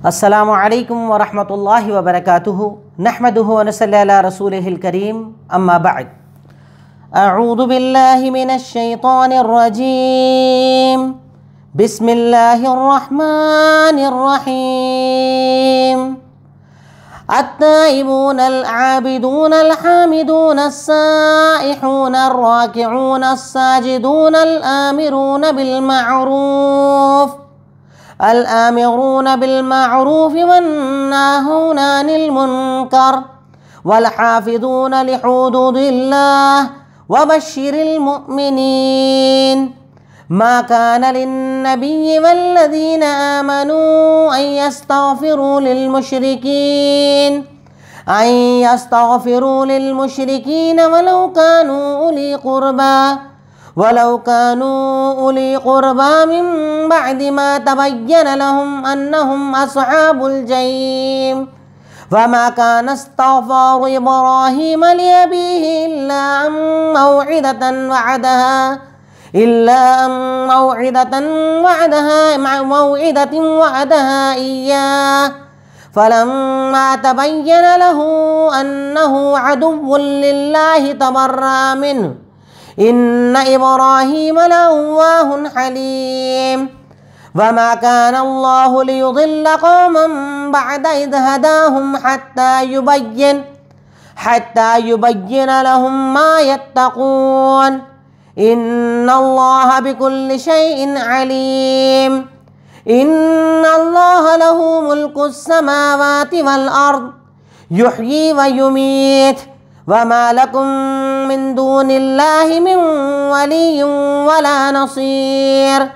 السلام عليكم ورحمة الله وبركاته نحمده ونسلي على رسوله الكريم أما بعد أعوذ بالله من الشيطان الرجيم بسم الله الرحمن الرحيم التائبون العابدون الحامدون السائحون الراكعون الساجدون الآمرون بالمعروف الآمرون بالمعروف والناهون عن المنكر والحافظون لحدود الله وبشر المؤمنين ما كان للنبي والذين آمنوا أن يستغفروا للمشركين أن يستغفروا للمشركين ولو كانوا أولي قربى ولو كانوا أولي قربى من بعد ما تبين لهم أنهم أصحاب الجحيم فما كان استغفار إبراهيم لأبيه إلا عن موعدة وعدها إلا أن موعدة وعدها مع موعدة وعدها إياه فلما تبين له أنه عدو لله تبرأ منه إن إبراهيم لأواه حليم وما كان الله ليضل قوما بعد إذ هداهم حتى يبين حتى يبين لهم ما يتقون إن الله بكل شيء عليم إن الله له ملك السماوات والأرض يحيي ويميت وما لكم من دون الله من ولي ولا نصير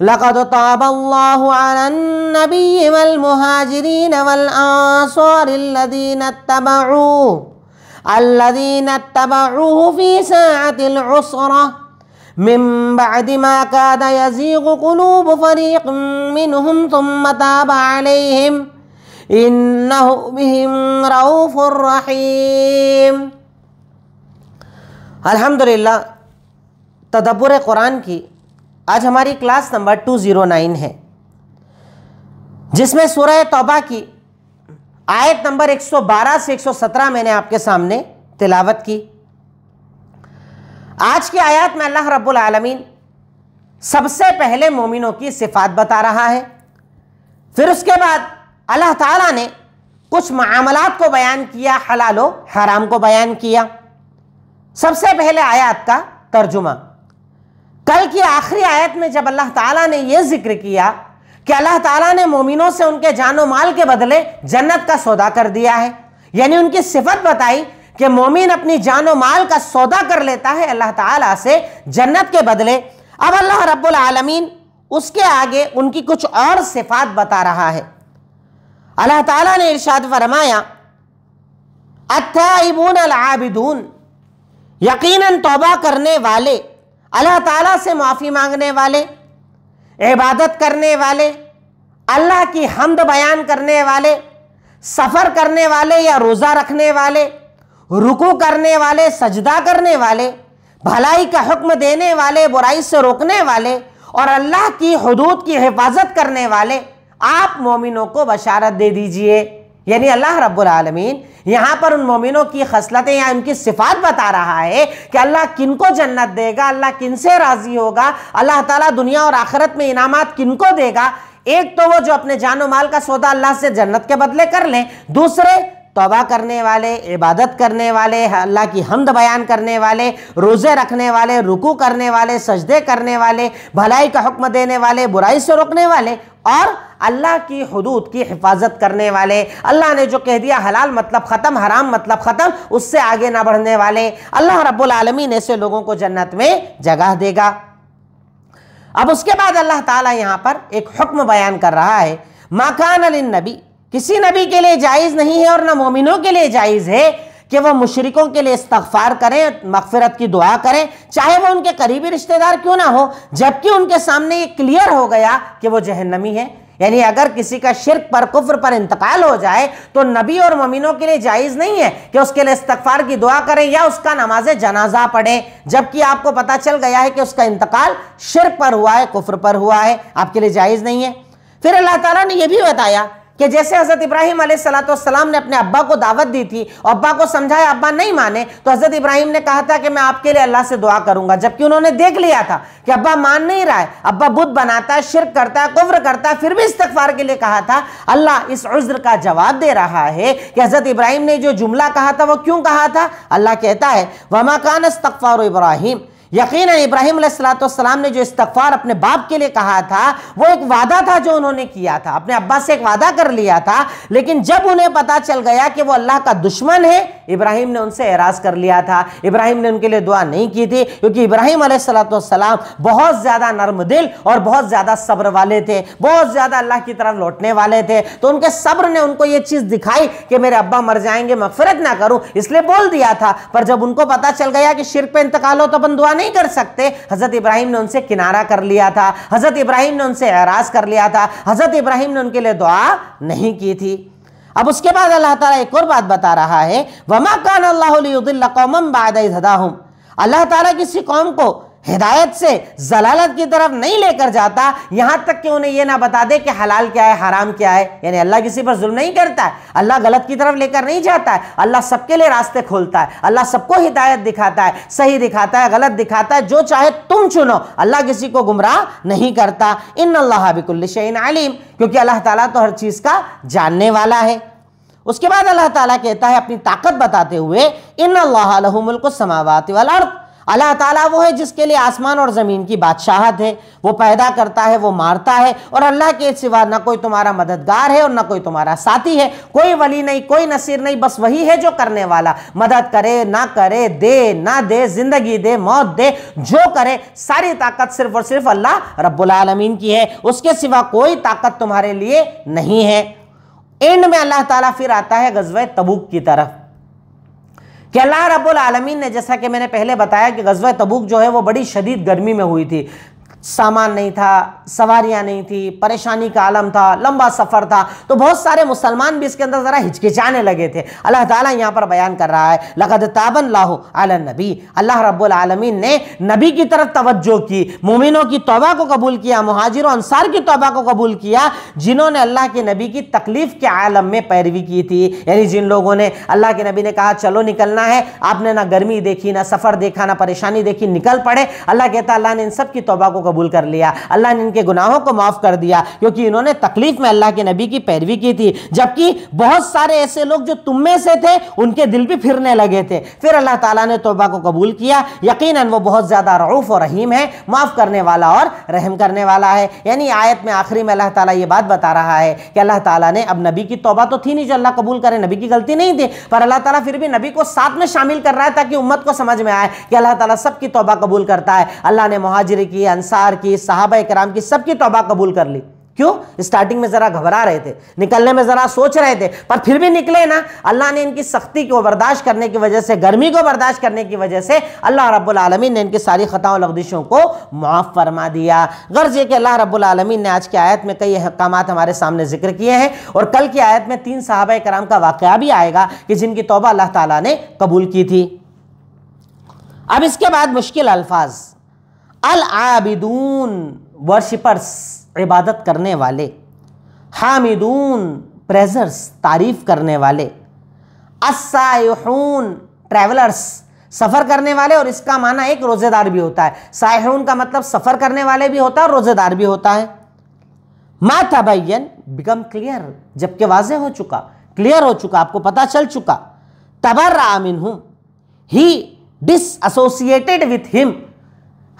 لقد طاب الله على النبي والمهاجرين والأنصار الذين اتبعوه الذين اتبعوه في ساعة العسرة من بعد ما كاد يزيغ قلوب فريق منهم ثم تاب عليهم इन्नहु बिहिम रहीम अल्हम्दुलिल्लाह तदब्बर कुरान की आज हमारी क्लास नंबर 209 है जिसमें सूरह तौबा की आयत नंबर 112 से 117 मैंने आपके सामने तिलावत की आज की आयत में अल्लाह रब्बुल आलमीन सबसे पहले मोमिनों की सिफात बता रहा है फिर उसके बाद अल्लाह ताला ने कुछ मामलात को बयान किया हलालो हराम को बयान किया सबसे पहले आयात का तर्जुमा कल की आखिरी आयत में जब अल्लाह ताला ने यह जिक्र किया कि अल्लाह ताला ने मोमिनों से उनके जानो माल के बदले जन्नत का सौदा कर दिया है यानी उनकी सिफत बताई कि मोमिन अपनी जानो माल का सौदा कर लेता है अल्लाह ताला से जन्नत के बदले अब अल्लाह रब्बुल आलमीन उसके आगे उनकी कुछ और सिफात बता रहा है अल्लाह ताला ने इरशाद फरमाया अतबून आबिदून यकीनन तौबा करने वाले अल्लाह ताला से माफ़ी मांगने वाले इबादत करने वाले अल्लाह की हमद बयान करने वाले सफ़र करने वाले या रोज़ा रखने वाले रुकू करने वाले सजदा करने वाले भलाई का हुक्म देने वाले बुराई से रोकने वाले और अल्लाह की हदूद की हिफाजत करने वाले आप मोमिनों को बशारत दे दीजिए यानी अल्लाह रब्बुल आलमीन यहाँ पर उन मोमिनों की खसलतें या उनकी सिफात बता रहा है कि अल्लाह किन को जन्नत देगा अल्लाह किन से राज़ी होगा अल्लाह ताला दुनिया और आखिरत में इनामात किन को देगा एक तो वो जो अपने जानो माल का सौदा अल्लाह से जन्नत के बदले कर लें दूसरे तोबा करने वाले इबादत करने वाले अल्लाह की हमद बयान करने वाले रोज़े रखने वाले रुकू करने वाले सजदे करने वाले भलाई का हुक्म देने वाले बुराई से रोकने वाले और अल्लाह की हदूद की हिफाजत करने वाले अल्लाह ने जो कह दिया हलाल मतलब ख़त्म हराम मतलब ख़त्म उससे आगे ना बढ़ने वाले अल्लाह रब्बुल ने ऐसे लोगों को जन्नत में जगह देगा अब उसके बाद अल्लाह ताला यहाँ पर एक हुक्म बयान कर रहा है माकान नबी किसी नबी के लिए जायज़ नहीं है और ना मोमिनों के लिए जायज़ है कि वह मुशरकों के लिए इस्तफार करें मकफरत की दुआ करें चाहे वह उनके करीबी रिश्तेदार क्यों ना हो जबकि उनके सामने ये क्लियर हो गया कि वो जहन्नमी है यानी अगर किसी का शिरक पर कुफ्र पर इंतकाल हो जाए तो नबी और मोमिनों के लिए जायज़ नहीं है कि उसके लिए इस्तफार की दुआ करें या उसका नमाज जनाजा पढ़ें जबकि आपको पता चल गया है कि उसका इंतकाल शिरक पर हुआ है कुफ्र पर हुआ है आपके लिए जायज़ नहीं है फिर अल्लाह ताला ने यह भी बताया कि जैसे हज़रत इब्राहिम सलाम ने अपने अब्बा को दावत दी थी अब्बा को समझाया अब्बा नहीं माने तो हज़रत इब्राहिम ने कहा था कि मैं आपके लिए अल्लाह से दुआ करूंगा जबकि उन्होंने देख लिया था कि अब्बा मान नहीं रहा है अब्बा बुद्ध बनाता है शिरक करता है कुफ्र करता है फिर भी इस्तफार के लिए कहा था अल्लाह इस उज्र का जवाब दे रहा है कि हज़रत इब्राहिम ने जो जुमला कहा था वो क्यों कहा था अल्लाह कहता है वमा कान इस्तफ़ार इब्राहिम यकीन इब्राहिम सलाम ने जो इस्तफार अपने बाप के लिए कहा था वो एक वादा था जो उन्होंने किया था अपने अब्बा से एक वादा कर लिया था लेकिन जब उन्हें पता चल गया कि वो अल्लाह का दुश्मन है इब्राहिम ने उनसे एराज कर लिया था इब्राहिम ने उनके लिए दुआ नहीं की थी क्योंकि इब्राहिम सलाम बहुत ज़्यादा नर्म दिल और बहुत ज़्यादा सब्र वाले थे बहुत ज़्यादा अल्लाह की तरफ लौटने वाले थे तो उनके सब्र ने उनको ये चीज़ दिखाई कि मेरे अब्बा मर जाएंगे मफफरत ना करूँ इसलिए बोल दिया था पर जब उनको पता चल गया कि शिर पर इंतकाल हो तो अपन दुआ नहीं कर सकते हज़रत इब्राहिम ने उनसे किनारा कर लिया था हज़रत इब्राहिम ने उनसे एराज कर लिया था हज़रत इब्राहिम ने उनके लिए दुआ नहीं की थी अब उसके बाद अल्लाह ताला एक और बात बता रहा है वमा कान अल्लाह कौम अल्लाह ताला किसी कौम को हिदायत से जलालत की तरफ नहीं लेकर जाता यहां तक कि उन्हें यह ना बता दे कि हलाल क्या है हराम क्या है यानी अल्लाह किसी पर जुल्म नहीं करता है अल्लाह गलत की तरफ लेकर नहीं जाता है अल्लाह सबके लिए रास्ते खोलता है अल्लाह सबको हिदायत दिखाता है सही दिखाता है गलत दिखाता है जो चाहे तुम चुनो अल्लाह किसी को गुमराह नहीं करता इन अल्लाह बिकुल्लिशन आलिम क्योंकि अल्लाह ताला तो हर चीज़ का जानने वाला है उसके बाद अल्लाह ताला कहता है अपनी ताकत बताते हुए इन अल्लाह मुल्क समावात वाला अर्थ अल्लाह ताला वो है जिसके लिए आसमान और ज़मीन की बादशाहत है वो पैदा करता है वो मारता है और अल्लाह के सिवा ना कोई तुम्हारा मददगार है और ना कोई तुम्हारा साथी है कोई वली नहीं कोई नसीर नहीं बस वही है जो करने वाला मदद करे ना करे दे ना दे ज़िंदगी दे मौत दे जो करे सारी ताकत सिर्फ और सिर्फ अल्लाह रब्बुलमीन की है उसके सिवा कोई ताकत तुम्हारे लिए नहीं है एंड में अल्लाह ताला फिर आता है गजब तबूक की तरफ कि अल्लाह रब्बुल आलमीन ने जैसा कि मैंने पहले बताया कि गजवा तबूक जो है वो बड़ी शदीद गर्मी में हुई थी सामान नहीं था सवारियां नहीं थी परेशानी का आलम था लंबा सफ़र था तो बहुत सारे मुसलमान भी इसके अंदर ज़रा हिचकिचाने लगे थे अल्लाह ताला यहाँ पर बयान कर रहा है लगद ताबन लाहो आला नबी अल्लाह रब्बुल आलमीन ने नबी की तरफ तवज्जो की मोमिनों की तोबा को कबूल किया महाजिर अंसार की तोबा को कबूल किया जिन्होंने अल्लाह के नबी की तकलीफ़ के आलम में पैरवी की थी यानी जिन लोगों ने अल्लाह के नबी ने कहा चलो निकलना है आपने ना गर्मी देखी ना सफ़र देखा ना परेशानी देखी निकल पड़े अल्लाह कहता अल्लाह ने इन सब की तोबा को कबूल कबूल कर लिया अल्लाह ने इनके गुनाहों को माफ़ कर दिया क्योंकि इन्होंने तकलीफ में अल्लाह के नबी की पैरवी की थी जबकि बहुत सारे ऐसे लोग जो तुम में से थे उनके दिल भी फिरने लगे थे फिर अल्लाह ताला ने तोबा को कबूल किया यकीन वो बहुत ज़्यादा रऊफ़ और रहीम है माफ़ करने वाला और रहम करने वाला है यानी आयत में आखिरी में अल्लाह ताला ये बात बता रहा है कि अल्लाह ताला ने अब नबी की तोबा तो थी नहीं जो अल्लाह कबूल करे नबी की गलती नहीं थी पर अल्लाह ताला फिर भी नबी को साथ में शामिल कर रहा है ताकि उम्मत को समझ में आए कि अल्लाह ताला सबकी तोबा कबूल करता है अल्लाह ने महाजिर की अंसार सरकार की साहबा कराम की सबकी तोबा कबूल कर ली क्यों स्टार्टिंग में ज़रा घबरा रहे थे निकलने में ज़रा सोच रहे थे पर फिर भी निकले ना अल्लाह ने इनकी सख्ती को बर्दाश्त करने की वजह से गर्मी को बर्दाश्त करने की वजह से अल्लाह रब्बुल रबालमीन ने इनकी सारी ख़ताओं लफ्दिशों को माफ़ फरमा दिया गर्ज ये कि अल्लाह रब्बुल रबालमीन ने आज की आयत में कई अहकाम हमारे सामने जिक्र किए हैं और कल की आयत में तीन साहब कराम का वाक़ भी आएगा कि जिनकी तोबा अल्लाह तला ने कबूल की थी अब इसके बाद मुश्किल अल्फाज़ अल आबिदून वर्शिपर्स इबादत करने वाले हामिदून प्रेजर्स तारीफ़ करने वाले असाहून ट्रैवलर्स सफ़र करने वाले और इसका माना एक रोज़ेदार भी होता है साहून का मतलब सफ़र करने वाले भी होता है रोज़ेदार भी होता है मा तबैन बिकम क्लियर जबकि वाज हो चुका क्लियर हो चुका आपको पता चल चुका तबर आमिन हूँ ही डिसोसिएटेड विथ हिम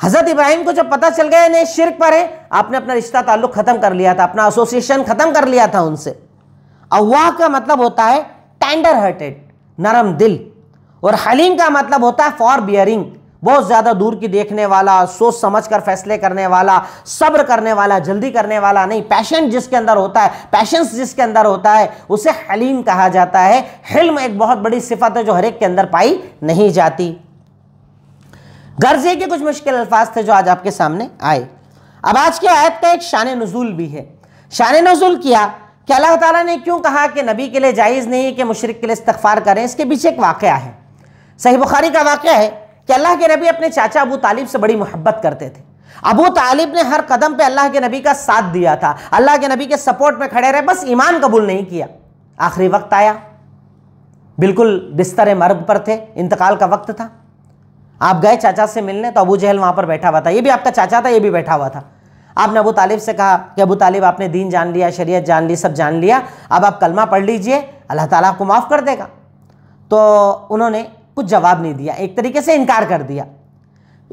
हजरत इब्राहिम को जब पता चल गया शिरक पर है आपने अपना रिश्ता ताल्लुक ख़त्म कर लिया था अपना एसोसिएशन ख़त्म कर लिया था उनसे अवाह का मतलब होता है टेंडर हार्टेड नरम दिल और हलीम का मतलब होता है फॉर बियरिंग बहुत ज़्यादा दूर की देखने वाला सोच समझ कर फैसले करने वाला सब्र करने वाला जल्दी करने वाला नहीं पैशन जिसके अंदर होता है पैशंस जिसके अंदर होता है उसे हलीम कहा जाता है हिल्म एक बहुत बड़ी सिफत है जो हर एक के अंदर पाई नहीं जाती गर्जे के कुछ मुश्किल अल्फाज थे जो आज आपके सामने आए अब आज की आयत का एक शान नजूल भी है शान नजूल किया कि अल्लाह ताला ने क्यों कहा कि नबी के लिए जायज़ नहीं कि मुशरक के लिए इस्तफ़ार करें इसके पीछे एक वाक़ है सही बुखारी का वाक़ है कि अल्लाह के नबी अपने चाचा अबू तालिब से बड़ी मोहब्बत करते थे अबू तालिब ने हर कदम पे अल्लाह के नबी का साथ दिया था अल्लाह के नबी के सपोर्ट में खड़े रहे बस ईमान कबूल नहीं किया आखिरी वक्त आया बिल्कुल बिस्तर मर्ग पर थे इंतकाल का वक्त था आप गए चाचा से मिलने तो अबू जहल वहाँ पर बैठा हुआ था ये भी आपका चाचा था ये भी बैठा हुआ था आपने अबू तालिब से कहा कि अबू तालिब आपने दीन जान लिया शरीयत जान ली सब जान लिया अब आप कलमा पढ़ लीजिए अल्लाह ताला आपको माफ़ कर देगा तो उन्होंने कुछ जवाब नहीं दिया एक तरीके से इनकार कर दिया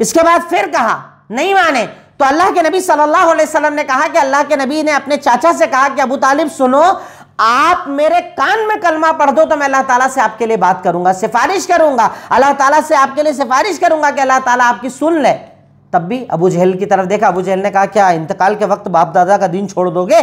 इसके बाद फिर कहा नहीं माने तो अल्लाह के नबी सल्लल्लाहु अलैहि वसल्लम ने कहा कि अल्लाह के नबी ने अपने चाचा से कहा कि अबू तालिब सुनो आप मेरे कान में कलमा पढ़ दो तो मैं अल्लाह ताला से आपके लिए बात करूंगा सिफारिश करूंगा अल्लाह ताला से आपके लिए सिफारिश करूंगा कि अल्लाह ताला आपकी सुन ले तब भी अबू जहल की तरफ देखा अबू जहल ने कहा क्या इंतकाल के वक्त बाप दादा का दिन छोड़ दोगे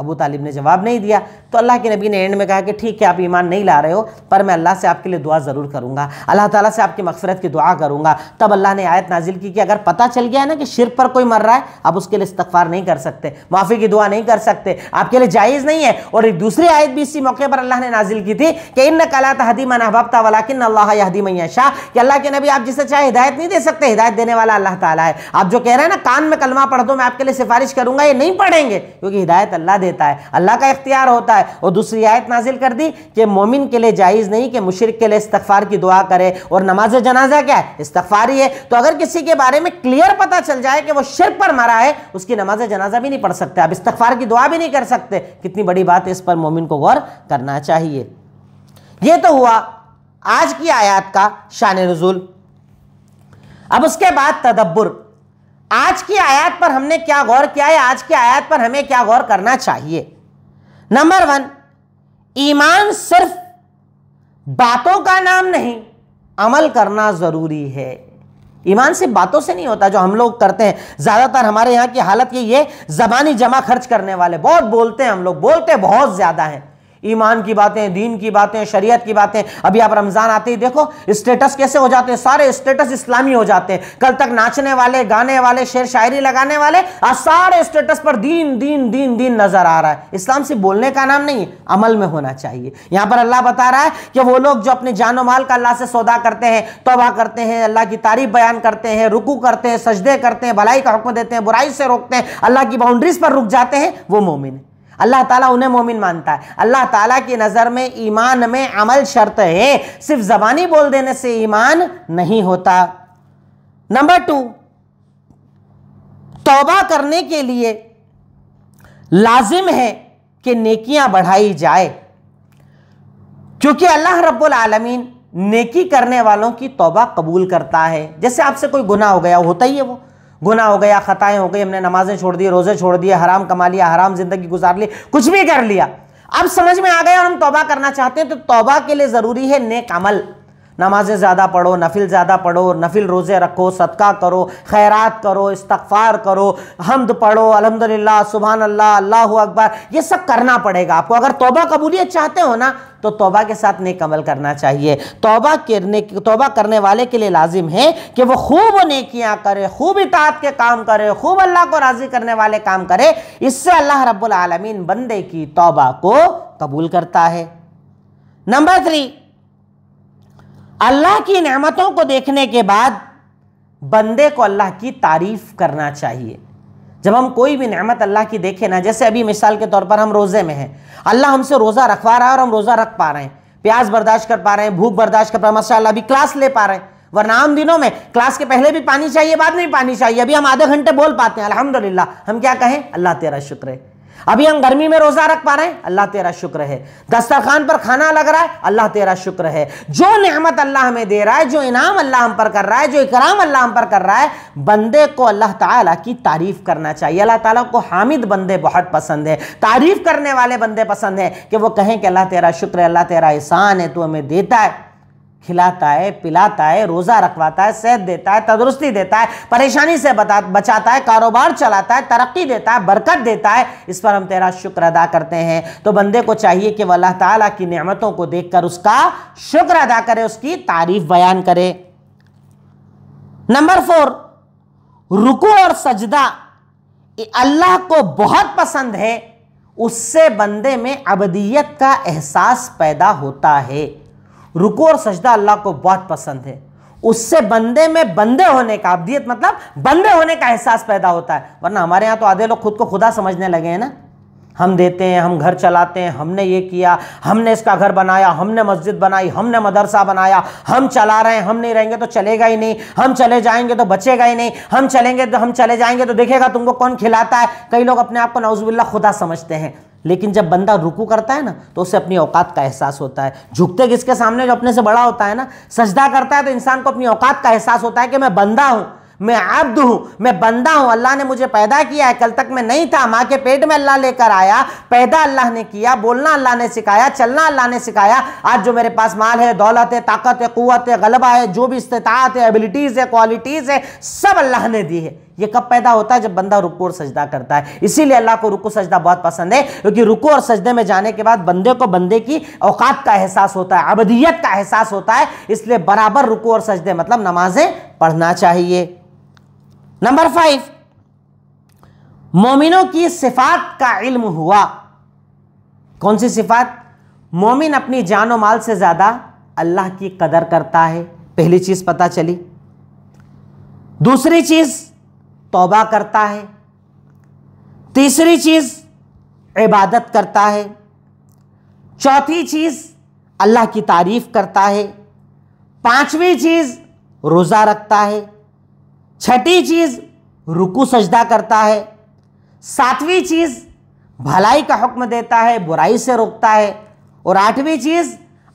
अबू तालिब ने जवाब नहीं दिया तो अल्लाह के नबी ने एंड में कहा कि ठीक है आप ईमान नहीं ला रहे हो पर मैं अल्लाह से आपके लिए दुआ ज़रूर करूँगा अल्लाह ताला से आपकी मकफ़रत की दुआ करूँगा तब अल्लाह ने आयत नाजिल की कि अगर पता चल गया है ना कि शिर पर कोई मर रहा है आप उसके लिए इस्तफ़ार नहीं कर सकते माफ़ी की दुआ नहीं कर सकते आपके लिए जायज़ नहीं है और एक दूसरी आयत भी इसी मौके पर अल्लाह ने नाजिल की थी कि इन कला तहदी मन अहबता वलाकिन अल्लाह मैया शाह कि अल्लाह के नबी आप जिसे चाहे हिदायत नहीं दे सकते हिदायत देने वाला अल्लाह ताला है आप जो कह रहे हैं ना कान में कलमा पढ़ दो मैं आपके लिए सिफारिश करूंगा ये नहीं पढ़ेंगे क्योंकि हिदायत अल्लाह दे देता है अल्लाह का इख्तियार होता है और दूसरी आयत नाजिल कर दी कि मोमिन के लिए जायज़ नहीं कि मुशरक के लिए इस्तफ़ार की दुआ करे और नमाज जनाजा क्या है इस्तफ़ार ही है तो अगर किसी के बारे में क्लियर पता चल जाए कि वो शिरक पर मरा है उसकी नमाज जनाजा भी नहीं पढ़ सकते आप इस्तफ़ार की दुआ भी नहीं कर सकते कितनी बड़ी बात है इस पर मोमिन को गौर करना चाहिए यह तो हुआ आज की आयात का शान रजूल अब उसके बाद तदब्बर आज की आयत पर हमने क्या गौर किया है आज की आयत पर हमें क्या गौर करना चाहिए नंबर वन ईमान सिर्फ बातों का नाम नहीं अमल करना ज़रूरी है ईमान सिर्फ बातों से नहीं होता जो हम लोग करते हैं ज़्यादातर हमारे यहां की हालत यही है ज़बानी जमा खर्च करने वाले बहुत बोलते हैं हम लोग बोलते बहुत ज़्यादा हैं ईमान की बातें दीन की बातें शरीयत की बातें अभी आप रमज़ान आते ही देखो स्टेटस कैसे हो जाते हैं सारे स्टेटस इस्लामी हो जाते हैं कल तक नाचने वाले गाने वाले शेर शायरी लगाने वाले आज सारे स्टेटस पर दीन दीन दीन दीन नज़र आ रहा है इस्लाम से बोलने का नाम नहीं अमल में होना चाहिए यहाँ पर अल्लाह बता रहा है कि वो लोग जो अपने जानो माल का अल्लाह से सौदा करते हैं तोबा करते हैं अल्लाह की तारीफ बयान करते हैं रुकू करते हैं सजदे करते हैं भलाई का हुक्म देते हैं बुराई से रोकते हैं अल्लाह की बाउंड्रीज पर रुक जाते हैं वो मोमिन है अल्लाह ताला उन्हें मोमिन मानता है अल्लाह ताला की नज़र में ईमान में अमल शर्त है सिर्फ ज़बानी बोल देने से ईमान नहीं होता नंबर टू तौबा करने के लिए लाजिम है कि नेकियां बढ़ाई जाए क्योंकि अल्लाह रब्बुल आलमीन नेकी करने वालों की तौबा कबूल करता है जैसे आपसे कोई गुनाह हो गया होता ही है वो गुना हो गया खताएं हो गई हमने नमाजें छोड़ दी रोज़े छोड़ दिए हराम कमा लिया हराम ज़िंदगी गुजार ली कुछ भी कर लिया अब समझ में आ गया और हम तोबा करना चाहते हैं तो तौबा के लिए ज़रूरी है नेक अमल नमाजें ज़्यादा पढ़ो नफिल ज़्यादा पढ़ो नफिल रोज़े रखो सदका करो खैरात करो इस्तफ़ार करो हमद पढ़ो अलहमदिल्ला सुबहान अल्लाह अल्लाह अकबर ये सब करना पड़ेगा आपको अगर तोबा कबूलियत चाहते हो ना तो तोबा के साथ नेक अमल करना चाहिए तोबा करने तोबा करने वाले के लिए लाजिम है कि वो खूब नेकियां करे खूब इतात के काम करे खूब अल्लाह को राज़ी करने वाले काम करे इससे अल्लाह रब्बुल आलमीन बंदे की तोबा को कबूल करता है नंबर थ्री अल्लाह की नमतों को देखने के बाद बंदे को अल्लाह की तारीफ करना चाहिए जब हम कोई भी नमत अल्लाह की देखें ना जैसे अभी मिसाल के तौर पर हम रोज़े में हैं अल्लाह हमसे रोज़ा रखवा रहा है और हम रोज़ा रख पा रहे हैं प्याज बर्दाश्त कर पा रहे हैं भूख बर्दाश्त कर पा रहे हैं माशा अभी क्लास ले पा रहे हैं वरना आम दिनों में क्लास के पहले भी पानी चाहिए बाद में भी पानी चाहिए अभी हम आधे घंटे बोल पाते हैं अल्हम्दुलिल्लाह हम क्या कहें अल्लाह तेरा शुक्र है अभी हम गर्मी में रोजा रख पा रहे हैं अल्लाह तेरा शुक्र है दस्तरखान पर खाना लग रहा है अल्लाह तेरा शुक्र है जो नेमत अल्लाह हमें दे रहा है जो इनाम अल्लाह हम पर कर रहा है जो इकराम अल्लाह हम पर कर रहा है बंदे को अल्लाह ताला की तारीफ करना चाहिए अल्लाह ताला को हामिद बंदे बहुत पसंद है तारीफ करने वाले बंदे पसंद है कि वो कहें कि अल्लाह तेरा शुक्र है अल्लाह तेरा एहसान है तो हमें देता है खिलाता है पिलाता है रोज़ा रखवाता है सेहत देता है तंदुरुस्ती देता है परेशानी से बता बचाता है कारोबार चलाता है तरक्की देता है बरकत देता है इस पर हम तेरा शुक्र अदा करते हैं तो बंदे को चाहिए कि वह अल्लाह ताला की नेमतों को देखकर उसका शुक्र अदा करे उसकी तारीफ बयान करे नंबर फोर रुको और सजदा अल्लाह को बहुत पसंद है उससे बंदे में अबदियत का एहसास पैदा होता है रुको और सजदा अल्लाह को बहुत पसंद है उससे बंदे में बंदे होने का अब्दियत मतलब बंदे होने का एहसास पैदा होता है वरना हमारे यहाँ तो आधे लोग खुद को खुदा समझने लगे हैं ना हम देते हैं हम घर चलाते हैं हमने ये किया हमने इसका घर बनाया हमने मस्जिद बनाई हमने मदरसा बनाया हम चला रहे हैं हम नहीं रहेंगे तो चलेगा ही नहीं हम चले जाएंगे तो बचेगा ही नहीं हम चलेंगे तो हम चले जाएंगे तो देखेगा तुमको कौन खिलाता है कई लोग अपने आप को नवजुबिल्ला खुदा समझते हैं लेकिन जब बंदा रुकू करता है ना तो उसे अपनी औकात का एहसास होता है झुकते किसके सामने जो अपने से बड़ा होता है ना सजदा करता है तो इंसान को अपनी औकात का एहसास होता है कि मैं बंदा हूं मैं आब्द हूँ मैं बंदा हूँ अल्लाह ने मुझे पैदा किया है कल तक मैं नहीं था माँ के पेट में अल्लाह लेकर आया पैदा अल्लाह ने किया बोलना अल्लाह ने सिखाया चलना अल्लाह ने सिखाया आज जो मेरे पास माल है दौलत है ताकत है क़ुत है गलबा है जो भी इस्तात है एबिलिटीज़ है क्वालिटीज़ है सब अल्लाह ने दी है ये कब पैदा होता है जब बंदा रुकू और सजदा करता है इसीलिए अल्लाह को रुको सजदा बहुत पसंद है क्योंकि रुकू और सजदे में जाने के बाद बंदे को बंदे की औकात का एहसास होता है अबदियत का एहसास होता है इसलिए बराबर रुकू और सजदे मतलब नमाजें पढ़ना चाहिए नंबर फाइव मोमिनों की सिफात का इल्म हुआ कौन सी सिफात मोमिन अपनी जान माल से ज़्यादा अल्लाह की कदर करता है पहली चीज़ पता चली दूसरी चीज़ तौबा करता है तीसरी चीज़ इबादत करता है चौथी चीज़ अल्लाह की तारीफ़ करता है पांचवी चीज़ रोज़ा रखता है छठी चीज़ रुकू सजदा करता है सातवीं चीज़ भलाई का हुक्म देता है बुराई से रोकता है और आठवीं चीज़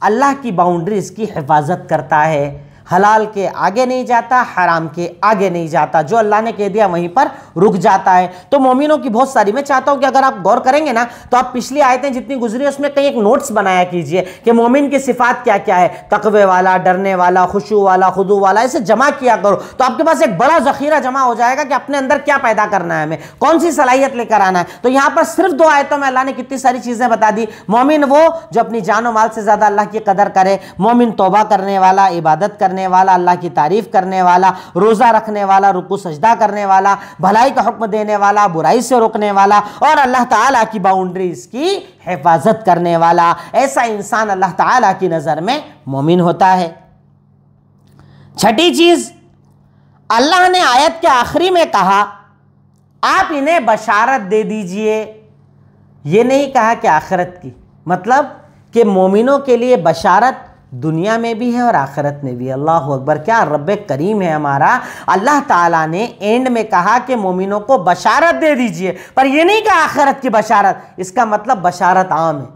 अल्लाह की बाउंड्रीज़ की हिफाजत करता है हलाल के आगे नहीं जाता हराम के आगे नहीं जाता जो अल्लाह ने कह दिया वहीं पर रुक जाता है तो मोमिनों की बहुत सारी मैं चाहता हूं कि अगर आप गौर करेंगे ना तो आप पिछली आयतें जितनी गुजरी उसमें कहीं एक नोट्स बनाया कीजिए कि मोमिन की सिफात क्या क्या है तकवे वाला डरने वाला खुशू वाला खुदू वाला इसे जमा किया करो तो आपके पास एक बड़ा जखीरा जमा हो जाएगा कि अपने अंदर क्या पैदा करना है हमें कौन सी सलाहियत लेकर आना है तो यहां पर सिर्फ दो आयतों में अल्लाह ने कितनी सारी चीज़ें बता दी मोमिन वो जो अपनी जानो माल से ज़्यादा अल्लाह की कदर करे मोमिन तोबा करने वाला इबादत करने करने वाला अल्लाह की तारीफ़ करने वाला रोज़ा रखने वाला रुकू सजदा करने वाला भलाई का हुक्म देने वाला बुराई से रोकने वाला और अल्लाह ताला की बाउंड्रीज़ की हिफाजत करने वाला ऐसा इंसान अल्लाह ताला की नज़र में मोमिन होता है छठी चीज़ अल्लाह ने आयत के आखिरी में कहा आप इन्हें बशारत दे दीजिए ये नहीं कहा कि आखरत की मतलब कि मोमिनों के लिए बशारत दुनिया में भी है और आखिरत में भी अल्लाह अकबर क्या रब करीम है हमारा अल्लाह ताला ने एंड में कहा कि मोमिनों को बशारत दे दीजिए पर यह नहीं कहा आखिरत की बशारत इसका मतलब बशारत आम है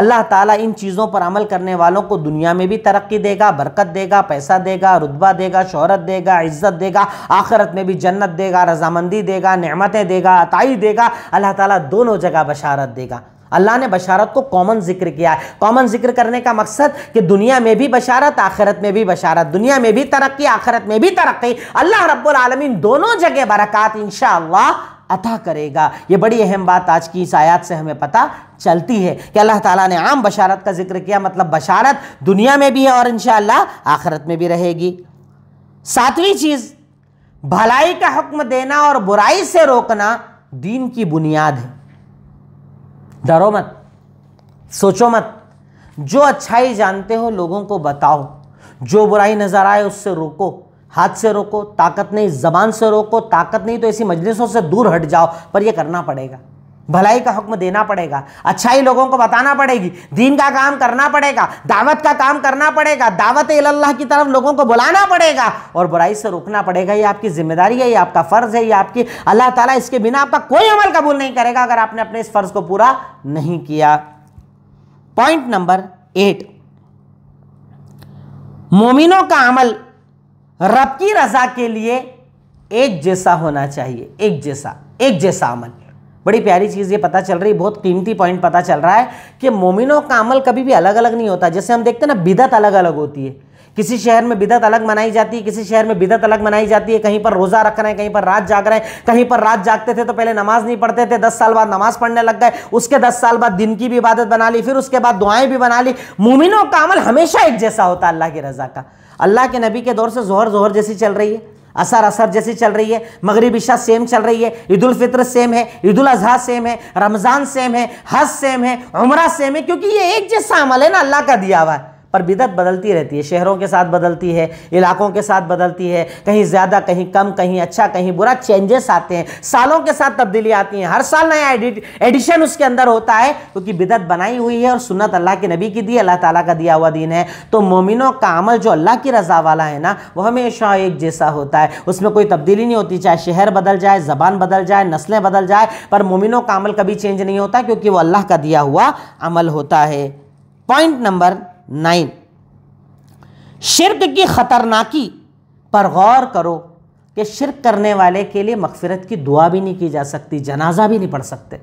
अल्लाह ताला इन चीज़ों पर अमल करने वालों को दुनिया में भी तरक्की देगा बरकत देगा पैसा देगा रुतबा देगा शहरत देगा इज्जत देगा आखिरत में भी जन्नत देगा रजामंदी देगा नमतें देगा अताई देगा अल्लाह ताला दोनों जगह बशारत देगा अल्लाह ने बशारत को कॉमन जिक्र किया है कॉमन जिक्र करने का मकसद कि दुनिया में भी बशारत आखिरत में भी बशारत दुनिया में भी तरक्की आखिरत में भी तरक्की अल्लाह रब्बुल आलमीन दोनों जगह बरकत इन अता करेगा ये बड़ी अहम बात आज की इस आयात से हमें पता चलती है कि अल्लाह ताला ने आम बशारत का जिक्र किया मतलब बशारत दुनिया में भी है और इन आखिरत में भी रहेगी सातवीं चीज़ भलाई का हुक्म देना और बुराई से रोकना दीन की बुनियाद है डरो मत सोचो मत जो अच्छाई जानते हो लोगों को बताओ जो बुराई नज़र आए उससे रोको हाथ से रोको ताकत नहीं ज़बान से रोको ताकत नहीं तो ऐसी मजलिसों से दूर हट जाओ पर यह करना पड़ेगा भलाई का हुक्म देना पड़ेगा अच्छाई लोगों को बताना पड़ेगी दीन का काम करना पड़ेगा दावत का काम करना पड़ेगा दावत अल्लाह की तरफ लोगों को बुलाना पड़ेगा और बुराई से रोकना पड़ेगा ये आपकी जिम्मेदारी है ये आपका फ़र्ज़ है ये आपकी अल्लाह ताला इसके बिना आपका कोई अमल कबूल नहीं करेगा अगर आपने अपने इस फ़र्ज़ को पूरा नहीं किया पॉइंट नंबर एट मोमिनों का अमल रब की रज़ा के लिए एक जैसा होना चाहिए एक जैसा एक जैसा अमल बड़ी प्यारी चीज़ ये पता चल रही बहुत कीमती पॉइंट पता चल रहा है कि मोमिनों का अमल कभी भी अलग अलग नहीं होता जैसे हम देखते हैं ना बिदत अलग अलग होती है किसी शहर में बिदत अलग मनाई जाती है किसी शहर में बिदत अलग मनाई जाती है कहीं पर रोज़ा रख रहे हैं कहीं पर रात जाग रहे हैं कहीं पर रात जागते थे तो पहले नमाज नहीं पढ़ते थे दस साल बाद नमाज पढ़ने लग गए उसके दस साल बाद दिन की भी इबादत बना ली फिर उसके बाद दुआएं भी बना ली मोमिनों का अमल हमेशा एक जैसा होता है अल्लाह की रज़ा का अल्लाह के नबी के दौर से जोहर जोहर जैसी चल रही है असर असर जैसी चल रही है मगरब इशा सेम चल रही है ईद फित्र सेम है ईद अजहा सेम है रमज़ान सेम है हज सेम है उमरा सेम है क्योंकि ये एक जैसा अमल है ना अल्लाह का दिया हुआ है पर बिदत बदलती रहती है शहरों के साथ बदलती है इलाकों के साथ बदलती है कहीं ज़्यादा कहीं कम कहीं अच्छा कहीं बुरा चेंजेस आते हैं सालों के साथ तब्दीली आती हैं हर साल नया एडिशन उसके अंदर होता है क्योंकि बिदत बनाई हुई है और सुनत अल्लाह के नबी की दी अल्लाह ताला का दिया हुआ दीन है तो मोमिनों का अमल जो अल्लाह की रजा वाला है ना वो हमेशा एक जैसा होता है उसमें कोई तब्दीली नहीं होती चाहे शहर बदल जाए ज़बान बदल जाए नस्लें बदल जाए पर मोमिनों का अमल कभी चेंज नहीं होता क्योंकि वो अल्लाह का दिया हुआ अमल होता है पॉइंट नंबर नाइन शिरक की ख़तरनाकी पर गौर करो कि शिरक करने वाले के लिए मकफरत की दुआ भी नहीं की जा सकती जनाजा भी नहीं पढ़ सकते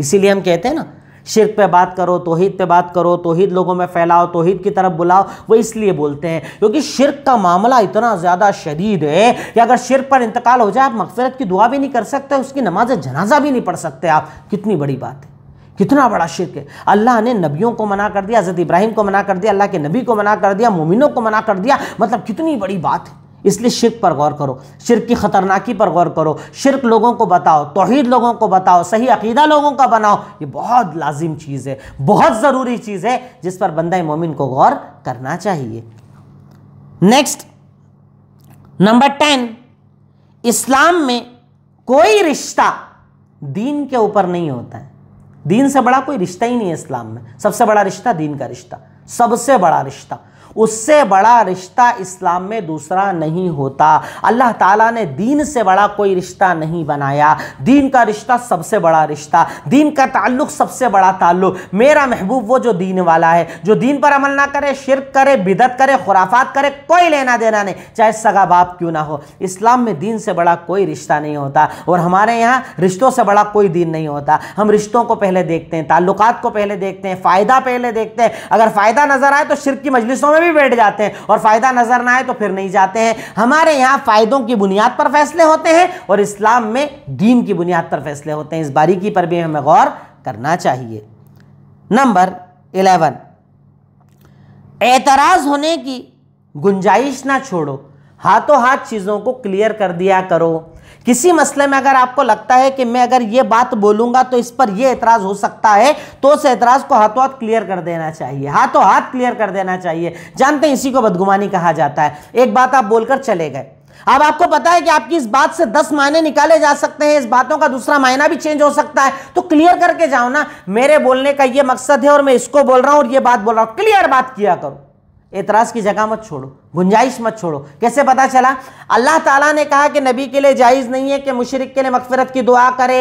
इसीलिए हम कहते हैं ना शिरक पे बात करो तोहहीद पे बात करो तोहहीद लोगों में फैलाओ तोहहीद की तरफ बुलाओ वो इसलिए बोलते हैं क्योंकि शिरक का मामला इतना ज़्यादा शदीद है कि अगर शिरक पर इंतकाल हो जाए आप मकफरत की दुआ भी नहीं कर सकते उसकी नमाज जनाजा भी नहीं पढ़ सकते आप कितनी बड़ी बात है कितना बड़ा शिरक है अल्लाह ने नबियों को मना कर दिया हज़रत इब्राहिम को मना कर दिया अल्लाह के नबी को मना कर दिया मोमिनों को मना कर दिया मतलब कितनी बड़ी बात है इसलिए शिरक पर गौर करो शिरक की ख़तरनाकी पर गौर करो शिरक लोगों को बताओ तोहद लोगों को बताओ सही अकीदा लोगों का बनाओ ये बहुत लाजिम चीज़ है बहुत ज़रूरी चीज़ है जिस पर बंदा मोमिन को गौर करना चाहिए नेक्स्ट नंबर टेन इस्लाम में कोई रिश्ता दीन के ऊपर नहीं होता है दीन से बड़ा कोई रिश्ता ही नहीं है इस्लाम में सबसे बड़ा रिश्ता दीन का रिश्ता सबसे बड़ा रिश्ता उससे बड़ा रिश्ता इस्लाम में दूसरा नहीं होता अल्लाह ताला ने दीन से बड़ा कोई रिश्ता नहीं बनाया दीन का रिश्ता सबसे बड़ा रिश्ता दीन का ताल्लुक सबसे बड़ा ताल्लुक मेरा महबूब वो जो दीन वाला है जो दीन पर अमल ना करे शिरक करे बिदत करे खुराफात करे कोई लेना देना नहीं चाहे सगा बाप क्यों ना हो इस्लाम में दीन से बड़ा कोई रिश्ता नहीं होता और हमारे यहाँ रिश्तों से बड़ा कोई दीन नहीं होता हम रिश्तों को पहले देखते हैं ताल्लुक को पहले देखते हैं फ़ायदा पहले देखते हैं अगर फ़ायदा नज़र आए तो शिरक की मजलिसों में में भी बैठ जाते हैं और फ़ायदा नज़र ना आए तो फिर नहीं जाते हैं हमारे यहाँ फ़ायदों की बुनियाद पर फैसले होते हैं और इस्लाम में दीन की बुनियाद पर फैसले होते हैं इस बारीकी पर भी हमें गौर करना चाहिए नंबर इलेवन एतराज़ होने की गुंजाइश ना छोड़ो हाथों हाथ चीज़ों को क्लियर कर दिया करो किसी मसले में अगर आपको लगता है कि मैं अगर ये बात बोलूंगा तो इस पर यह एतराज हो सकता है तो उस एतराज को हाथों हाथ क्लियर कर देना चाहिए हाथों हाथ क्लियर कर देना चाहिए जानते हैं इसी को बदगुमानी कहा जाता है एक बात आप बोलकर चले गए अब आपको पता है कि आपकी इस बात से दस मायने निकाले जा सकते हैं इस बातों का दूसरा मायना भी चेंज हो सकता है तो क्लियर करके जाओ ना मेरे बोलने का ये मकसद है और मैं इसको बोल रहा हूं और ये बात बोल रहा हूं क्लियर बात किया करो एतराज़ की जगह मत छोड़ो गुंजाइश मत छोड़ो कैसे पता चला अल्लाह ताला ने कहा कि नबी के लिए जायज़ नहीं है कि मुशरक के लिए मकफरत की दुआ करे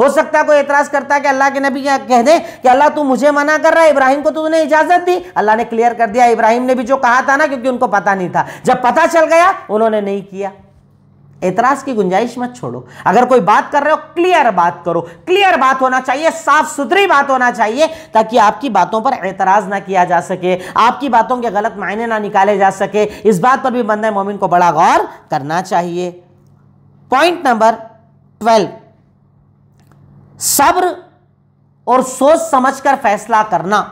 हो सकता है कोई एतराज़ करता है कि अल्लाह के नबी कह दे कि अल्लाह तू मुझे मना कर रहा है इब्राहिम को तो तूने इजाज़त दी अल्लाह ने क्लियर कर दिया इब्राहिम ने भी जो कहा था ना क्योंकि उनको पता नहीं था जब पता चल गया उन्होंने नहीं किया एतराज की गुंजाइश मत छोड़ो अगर कोई बात कर रहे हो क्लियर बात करो क्लियर बात होना चाहिए साफ सुथरी बात होना चाहिए ताकि आपकी बातों पर एतराज ना किया जा सके आपकी बातों के गलत मायने ना निकाले जा सके इस बात पर भी बंदा मोमिन को बड़ा गौर करना चाहिए पॉइंट नंबर ट्वेल्व सब्र और सोच समझकर फैसला करना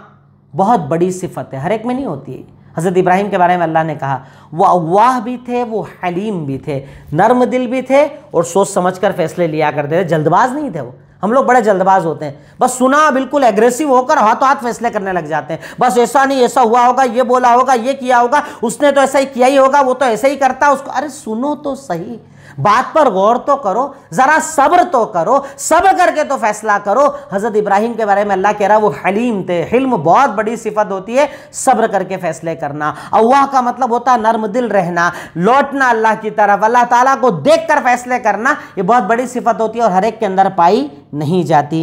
बहुत बड़ी सिफत है हर एक में नहीं होती है हज़रत इब्राहिम के बारे में अल्लाह ने कहा वो अव्वाह भी थे वो हलीम भी थे नर्म दिल भी थे और सोच समझ कर फैसले लिया करते थे जल्दबाज नहीं थे वो हम लोग बड़े जल्दबाज होते हैं बस सुना बिल्कुल एग्रेसिव होकर हाथों हाथ फैसले करने लग जाते हैं बस ऐसा नहीं ऐसा हुआ होगा ये बोला होगा ये किया होगा उसने तो ऐसा ही किया ही होगा वो तो ऐसा ही करता उसको अरे सुनो तो सही बात पर गौर तो करो ज़रा सब्र तो करो सब्र करके तो फैसला करो हज़रत इब्राहिम के बारे में अल्लाह कह रहा है वो हलीम थे हिल्म बहुत बड़ी सिफत होती है सब्र करके फैसले करना अल्लाह का मतलब होता है नर्म दिल रहना लौटना अल्लाह की तरफ अल्लाह ताला को देख कर फैसले करना ये बहुत बड़ी सिफत होती है और हर एक के अंदर पाई नहीं जाती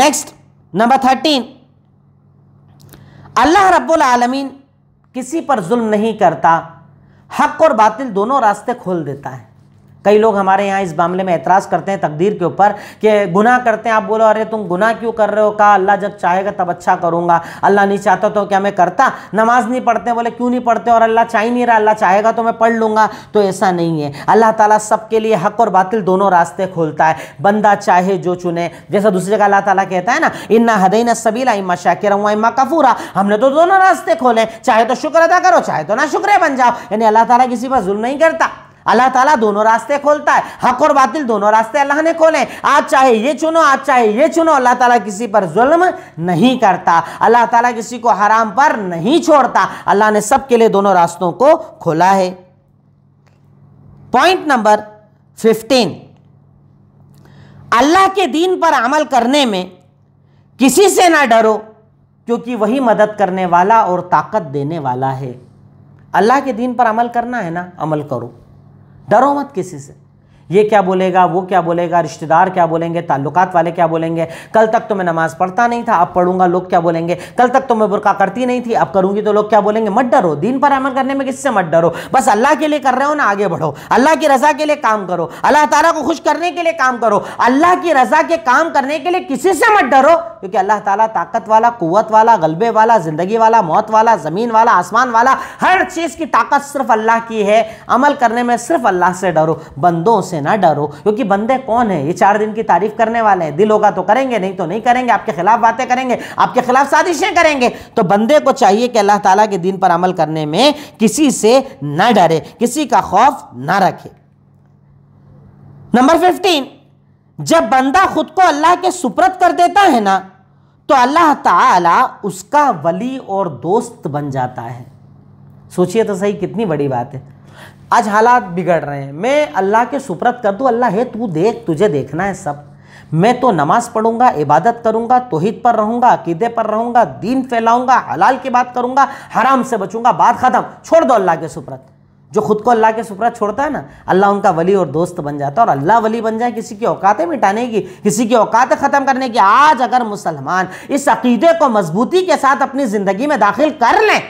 नेक्स्ट नंबर थर्टीन अल्लाह रब्बुल आलमीन किसी पर जुल्म नहीं करता हक और बातिल दोनों रास्ते खोल देता है कई लोग हमारे यहाँ इस मामले में एतराज़ करते हैं तकदीर के ऊपर कि गुना करते हैं आप बोलो अरे तुम गुना क्यों कर रहे हो कहा अल्लाह जब चाहेगा तब अच्छा करूँगा अल्लाह नहीं चाहता तो क्या मैं करता नमाज नहीं पढ़ते बोले क्यों नहीं पढ़ते और अल्लाह चाह ही नहीं रहा अल्लाह चाहेगा तो मैं पढ़ लूँगा तो ऐसा नहीं है अल्लाह ताली सबके लिए हक और बातिल दोनों रास्ते खोलता है बंदा चाहे जो चुने जैसा दूसरी जगह अल्लाह तला कहता है ना इन्ना हदई सबीला इम्मा शाकिर इम्मा कफूरा हमने तो दोनों रास्ते खोले चाहे तो शुक्र अदा करो चाहे तो ना शुक्र बन जाओ यानी अल्लाह ताला किसी पर जुल्म नहीं करता अल्लाह ताला दोनों रास्ते खोलता है हक और बातिल दोनों रास्ते अल्लाह ने खोले आज चाहे ये चुनो आज चाहे ये चुनो अल्लाह ताला किसी पर जुल्म नहीं करता अल्लाह ताला किसी को हराम पर नहीं छोड़ता अल्लाह ने सबके लिए दोनों रास्तों को खोला है पॉइंट नंबर फिफ्टीन अल्लाह के दीन पर अमल करने में किसी से ना डरो क्योंकि वही मदद करने वाला और ताकत देने वाला है अल्लाह के दीन पर अमल करना है ना अमल करो डरो मत किसी से ये क्या बोलेगा वो क्या बोलेगा रिश्तेदार क्या बोलेंगे ताल्लुकात वाले क्या बोलेंगे कल तक तो मैं नमाज़ पढ़ता नहीं था अब पढ़ूंगा लोग क्या बोलेंगे कल तक तो मैं बुरका करती नहीं थी अब करूंगी तो लोग क्या बोलेंगे मत डरो दिन पर अमल करने में किससे मत डरो बस अल्लाह के लिए कर रहे हो ना आगे बढ़ो अल्लाह की रज़ा के लिए काम करो अल्लाह तला को खुश करने के लिए काम करो अल्लाह की रज़ा के काम करने के लिए किसी से मत डरो क्योंकि अल्लाह ताला ताकत वाला कुत वाला गलबे वाला ज़िंदगी वाला मौत वाला ज़मीन वाला आसमान वाला हर चीज़ की ताकत सिर्फ अल्लाह की है अमल करने में सिर्फ अल्लाह से डरो बंदों से ना डरो क्योंकि बंदे कौन है ये चार दिन की तारीफ करने वाले हैं दिल होगा तो करेंगे नहीं तो नहीं करेंगे आपके खिलाफ बातें करेंगे आपके खिलाफ साजिशें करेंगे तो बंदे को चाहिए कि अल्लाह ताला के दिन पर अमल करने में किसी से ना डरे किसी का खौफ ना रखे नंबर फिफ्टीन जब बंदा खुद को अल्लाह के सुप्रत कर देता है ना तो अल्लाह ताला उसका वली और दोस्त बन जाता है सोचिए तो सही कितनी बड़ी बात है आज हालात बिगड़ रहे हैं मैं अल्लाह के सुपरत कर दूँ अल्लाह है तू देख तुझे देखना है सब मैं तो नमाज़ पढ़ूंगा इबादत करूंगा तोहिद पर रहूंगा अकीदे पर रहूंगा दीन फैलाऊंगा हलाल की बात करूंगा हराम से बचूंगा बात ख़त्म छोड़ दो अल्लाह के सुपरत जो खुद को अल्लाह के सुपरत छोड़ता है ना अल्लाह उनका वली और दोस्त बन जाता है और अल्लाह वली बन जाए किसी की औकातें मिटाने की किसी की औकातें ख़त्म करने की आज अगर मुसलमान इस अकीदे को मजबूती के साथ अपनी ज़िंदगी में दाखिल कर लें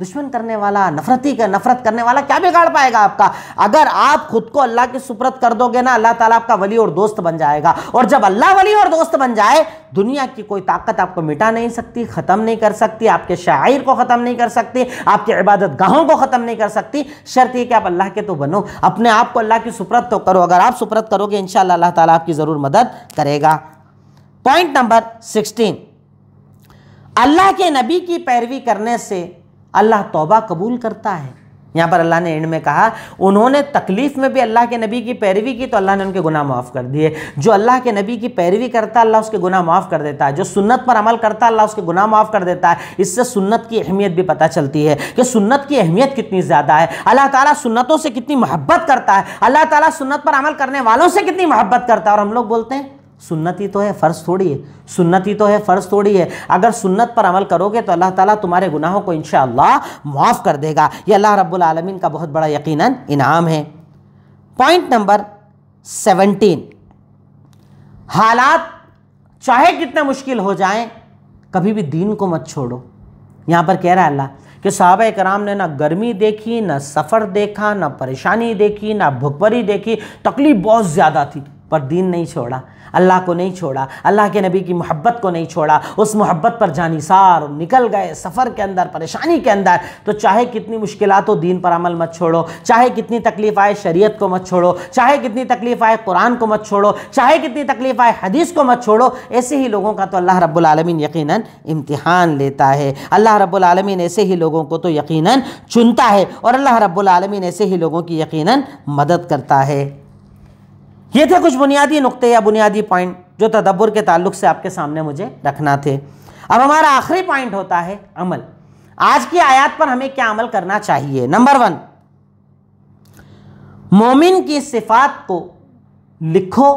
दुश्मन करने वाला नफरती का नफरत करने वाला क्या बिगाड़ पाएगा आपका अगर आप खुद को अल्लाह के सुपरत कर दोगे ना अल्लाह ताला आपका वली और दोस्त बन जाएगा और जब अल्लाह वली और दोस्त बन जाए दुनिया की कोई ताकत आपको मिटा नहीं सकती ख़त्म नहीं कर सकती आपके शायर को ख़त्म नहीं कर सकती आपकी इबादत गाहों को ख़त्म नहीं कर सकती शर्त यह कि आप अल्लाह के तो बनो अपने आप को अल्लाह की सुपरत तो करो अगर आप सुपरत करोगे इन अल्लाह ताला आपकी ज़रूर मदद करेगा पॉइंट नंबर सिक्सटीन अल्लाह के नबी की पैरवी करने से अल्लाह तौबा कबूल करता है यहाँ पर अल्लाह ने इंड में कहा उन्होंने तकलीफ़ में भी अल्लाह के नबी की पैरवी की तो अल्लाह ने उनके गुनाह माफ़ कर दिए जो अल्लाह के नबी की पैरवी करता है अल्लाह उसके गुनाह माफ़ कर देता है जो सुन्नत पर अमल करता है अल्लाह उसके गुनाह माफ़ कर देता है इससे सुन्नत की अहमियत भी पता चलती है कि सुन्नत की अहमियत कितनी ज़्यादा है अल्लाह ताली सुन्नतों से कितनी मोहब्बत करता है अल्लाह ताली सुन्नत पर अमल करने वालों से कितनी मोहब्बत करता है और हम लोग बोलते हैं सुन्नत ही तो है फ़र्ज़ थोड़ी है सुन्नत ही तो है फ़र्ज़ थोड़ी है अगर सुन्नत पर अमल करोगे तो अल्लाह ताला तुम्हारे गुनाहों को इन माफ़ कर देगा ये अल्लाह रब्बुल आलमीन का बहुत बड़ा यकीनन इनाम है पॉइंट नंबर सेवनटीन हालात चाहे कितने मुश्किल हो जाए कभी भी दीन को मत छोड़ो यहाँ पर कह रहा है अल्लाह कि साहब कराम ने ना गर्मी देखी ना सफ़र देखा ना परेशानी देखी ना भुखबरी देखी तकलीफ़ बहुत ज़्यादा थी पर दीन नहीं छोड़ा अल्लाह को नहीं छोड़ा अल्लाह के नबी की मोहब्बत को नहीं छोड़ा उस मोहब्बत पर जानिसार निकल गए सफ़र के अंदर परेशानी के अंदर तो चाहे कितनी मुश्किल हो दीन पर अमल मत छोड़ो चाहे कितनी तकलीफ़ आए शरीयत को मत छोड़ो चाहे कितनी तकलीफ़ आए कुरान को मत छोड़ो चाहे कितनी तकलीफ़ आए हदीस को मत छोड़ो ऐसे ही लोगों का तो अल्लाह रब्लमिन यकीन इम्तहान लेता है अल्लाह रब्लमिन ऐसे ही लोगों को तो यकीन चुनता है और अल्लाह रब्लमिन ऐसे ही लोगों की यकीन मदद करता है ये थे कुछ बुनियादी नुक्ते या बुनियादी पॉइंट जो तदब्बर के ताल्लुक से आपके सामने मुझे रखना थे अब हमारा आखिरी पॉइंट होता है अमल आज की आयात पर हमें क्या अमल करना चाहिए नंबर वन मोमिन की सिफात को लिखो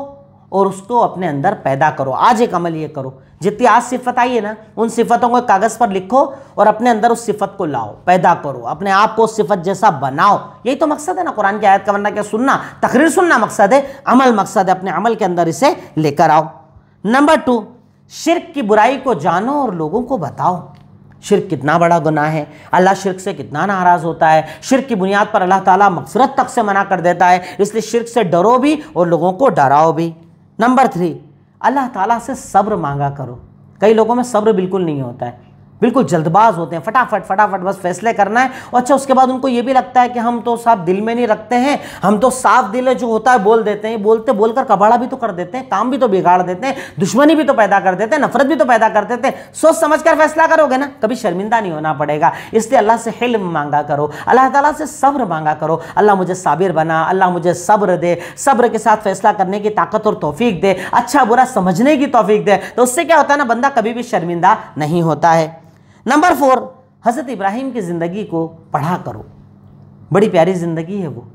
और उसको अपने अंदर पैदा करो आज एक अमल ये करो जितनी आज सिफत आई है ना उन सिफतों को कागज़ पर लिखो और अपने अंदर उस सिफत को लाओ पैदा करो अपने आप को उस सिफत जैसा बनाओ यही तो मकसद है ना कुरान की आयत का वरना क्या सुनना तकरीर सुनना मकसद है अमल मकसद है अपने अमल के अंदर इसे लेकर आओ नंबर टू शिरक की बुराई को जानो और लोगों को बताओ शिरक कितना बड़ा गुनाह है अल्लाह शिरक से कितना नाराज़ होता है शिरक की बुनियाद पर अल्लाह ताला मकसरत तक से मना कर देता है इसलिए शिरक से डरो भी और लोगों को डराओ भी नंबर थ्री अल्लाह ताला से सब्र मांगा करो कई लोगों में सब्र बिल्कुल नहीं होता है बिल्कुल जल्दबाज होते हैं फटाफट फटाफट बस फैसले करना है और अच्छा उसके बाद उनको ये भी लगता है कि हम तो साफ दिल में नहीं रखते हैं हम तो साफ दिल जो होता है बोल देते हैं बोलते बोलकर कबाड़ा भी तो कर देते हैं काम भी तो बिगाड़ देते हैं दुश्मनी भी तो पैदा कर देते हैं नफरत भी तो पैदा कर देते हैं सोच समझ कर फैसला करोगे ना कभी शर्मिंदा नहीं होना पड़ेगा इसलिए अल्लाह से हिल मांगा करो अल्लाह तला से सब्र मांगा करो अल्लाह मुझे साबिर बना अल्लाह मुझे सब्र दे सब्र के साथ फैसला करने की ताकत और तोफीक दे अच्छा बुरा समझने की तोफीक दे तो उससे क्या होता है ना बंदा कभी भी शर्मिंदा नहीं होता है नंबर फोर हज़रत इब्राहिम की ज़िंदगी को पढ़ा करो बड़ी प्यारी ज़िंदगी है वो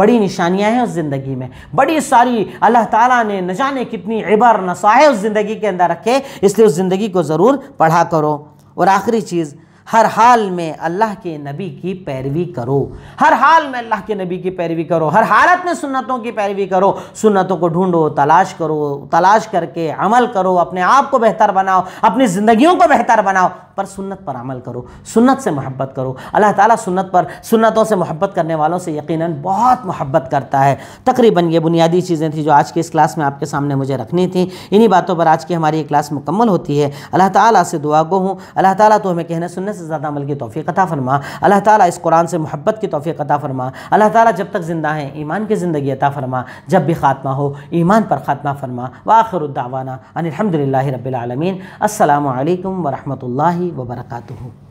बड़ी निशानियाँ हैं उस ज़िंदगी में बड़ी सारी अल्लाह ताला ने न जाने कितनी इबर नसाहे उस ज़िंदगी के अंदर रखे इसलिए उस ज़िंदगी को ज़रूर पढ़ा करो और आखिरी चीज़ हर हाल में अल्लाह के नबी की पैरवी करो हर हाल में अल्लाह के नबी की पैरवी करो हर हालत में सुन्नतों की पैरवी करो सुन्नतों को ढूंढो तलाश करो तलाश करके अमल करो अपने आप को बेहतर बनाओ अपनी ज़िंदगियों को बेहतर बनाओ पर सुन्नत पर अमल करो सुन्नत से मोहब्बत करो अल्लाह ताला सुन्नत पर सुन्नतों से मोहब्बत करने वालों से यकीनन बहुत मोहब्बत करता है तकरीबन ये बुनियादी चीज़ें थी जो आज की इस क्लास में आपके सामने मुझे रखनी थी इन्हीं बातों पर आज की हमारी ये क्लास मुकम्मल होती है अल्लाह ताला से दुआ गो हूँ अल्लाह ताला तो हमें कहने सुनने से ज़्यादा अमल की तोफ़ी अता फरमा अल्लाह ताली इस कुरान से मोहब्बत की तोफ़ी अता फरमा अल्लाह ताली जब तक ज़िंदा हैं ईमान की ज़िंदगी अता फरमा जब भी खात्मा हो ईमान पर खात्मा फरमा वाखिरदावाना अनिलहमदिल्ला रबालमीन असल वरहमल वर्का